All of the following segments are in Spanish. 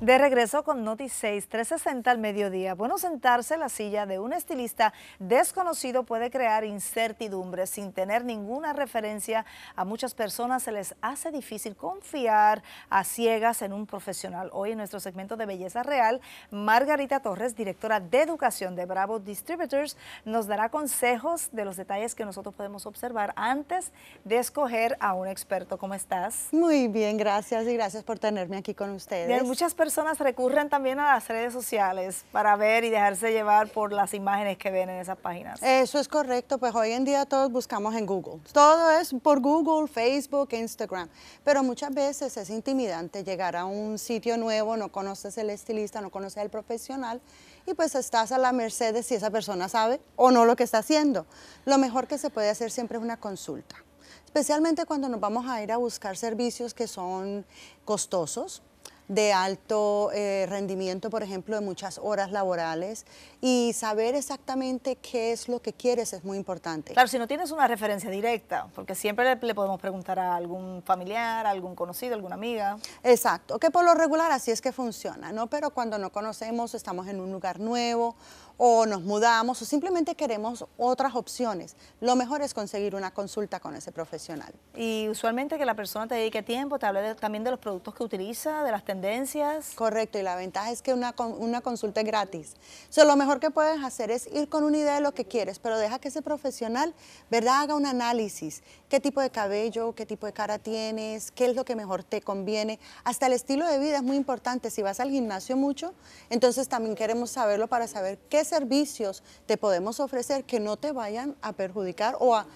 De regreso con Noti 6, 360 al mediodía. Bueno, sentarse en la silla de un estilista desconocido puede crear incertidumbre. Sin tener ninguna referencia, a muchas personas se les hace difícil confiar a ciegas en un profesional. Hoy en nuestro segmento de Belleza Real, Margarita Torres, directora de Educación de Bravo Distributors, nos dará consejos de los detalles que nosotros podemos observar antes de escoger a un experto. ¿Cómo estás? Muy bien, gracias y gracias por tenerme aquí con ustedes. muchas personas recurren también a las redes sociales para ver y dejarse llevar por las imágenes que ven en esas páginas. Eso es correcto, pues hoy en día todos buscamos en Google. Todo es por Google, Facebook, Instagram. Pero muchas veces es intimidante llegar a un sitio nuevo, no conoces el estilista, no conoces al profesional y pues estás a la merced de si esa persona sabe o no lo que está haciendo. Lo mejor que se puede hacer siempre es una consulta especialmente cuando nos vamos a ir a buscar servicios que son costosos, de alto eh, rendimiento, por ejemplo, de muchas horas laborales. Y saber exactamente qué es lo que quieres es muy importante. Claro, si no tienes una referencia directa, porque siempre le, podemos preguntar a algún familiar, algún conocido, alguna amiga. Exacto, que por lo regular así es que funciona, ¿no? Pero cuando no conocemos, estamos en un lugar nuevo o nos mudamos o simplemente queremos otras opciones, lo mejor es conseguir una consulta con ese profesional. Y usualmente que la persona te dedique tiempo, te habla también de los productos que utiliza, de las tendencias. Correcto, y la ventaja es que una, una consulta es gratis. O sea, lo mejor que puedes hacer es ir con una idea de lo que quieres, pero deja que ese profesional, ¿verdad?, haga un análisis. ¿Qué tipo de cabello, qué tipo de cara tienes, qué es lo que mejor te conviene? Hasta el estilo de vida es muy importante. Si vas al gimnasio mucho, entonces también queremos saberlo para saber qué servicios te podemos ofrecer que no te vayan a perjudicar o a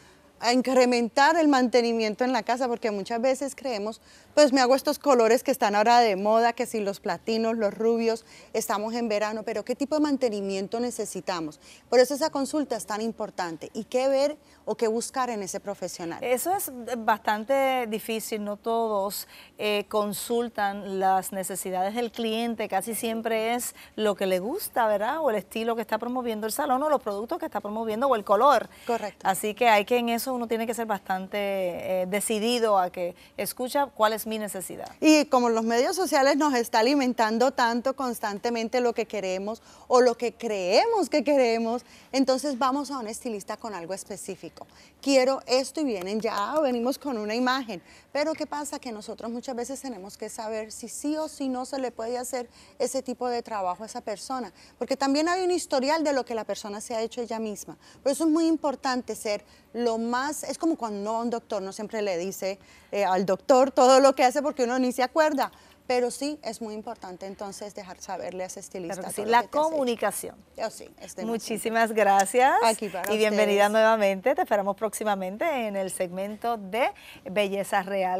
a incrementar el mantenimiento en la casa, porque muchas veces creemos, pues me hago estos colores que están ahora de moda, que si los platinos, los rubios, estamos en verano, pero ¿qué tipo de mantenimiento necesitamos? Por eso esa consulta es tan importante y qué ver o qué buscar en ese profesional. Eso es bastante difícil, no todos eh, consultan las necesidades del cliente, casi siempre es lo que le gusta, ¿verdad? O el estilo que está promoviendo el salón o los productos que está promoviendo o el color. Correcto. Así que hay que en eso uno tiene que ser bastante eh, decidido a que escucha cuál es mi necesidad. Y como los medios sociales nos está alimentando tanto constantemente lo que queremos o lo que creemos que queremos, entonces vamos a un estilista con algo específico. Quiero esto y vienen ya, venimos con una imagen. Pero ¿qué pasa? Que nosotros muchas veces tenemos que saber si sí o si no se le puede hacer ese tipo de trabajo a esa persona. Porque también hay un historial de lo que la persona se ha hecho ella misma. Por eso es muy importante ser lo más es como cuando un doctor, no siempre le dice eh, al doctor todo lo que hace porque uno ni se acuerda, pero sí es muy importante entonces dejar saberle a ese estilista. la comunicación. Yo, oh, Muchísimas gracias Aquí y bienvenida nuevamente. Te esperamos próximamente en el segmento de Belleza Real.